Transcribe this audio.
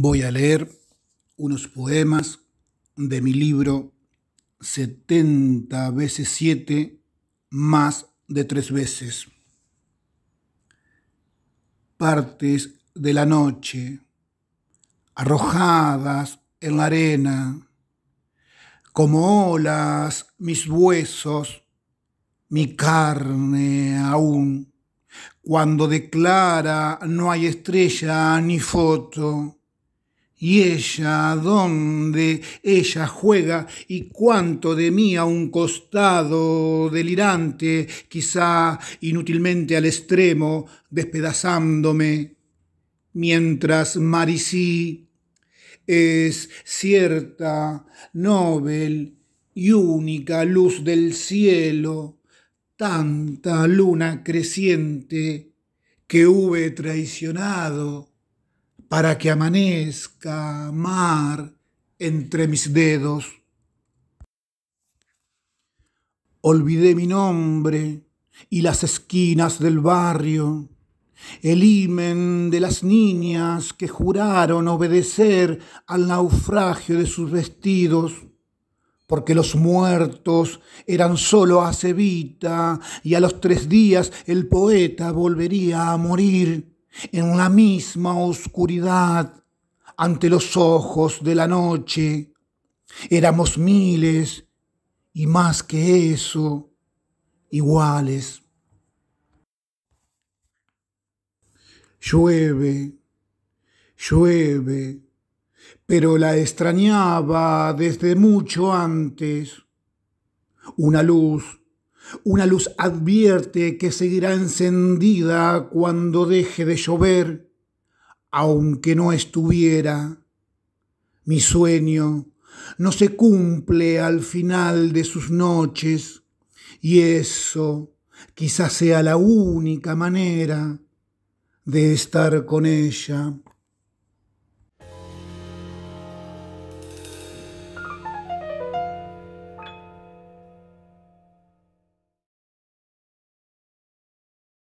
voy a leer unos poemas de mi libro 70 veces 7 más de tres veces. Partes de la noche, arrojadas en la arena, como olas mis huesos, mi carne aún, cuando declara no hay estrella ni foto y ella dónde ella juega y cuánto de mí a un costado delirante, quizá inútilmente al extremo, despedazándome, mientras Marisí es cierta, noble y única luz del cielo, tanta luna creciente que hube traicionado para que amanezca mar entre mis dedos. Olvidé mi nombre y las esquinas del barrio, el himen de las niñas que juraron obedecer al naufragio de sus vestidos, porque los muertos eran solo a y a los tres días el poeta volvería a morir en la misma oscuridad ante los ojos de la noche. Éramos miles y más que eso, iguales. Llueve, llueve, pero la extrañaba desde mucho antes. Una luz una luz advierte que seguirá encendida cuando deje de llover, aunque no estuviera. Mi sueño no se cumple al final de sus noches, y eso quizás sea la única manera de estar con ella.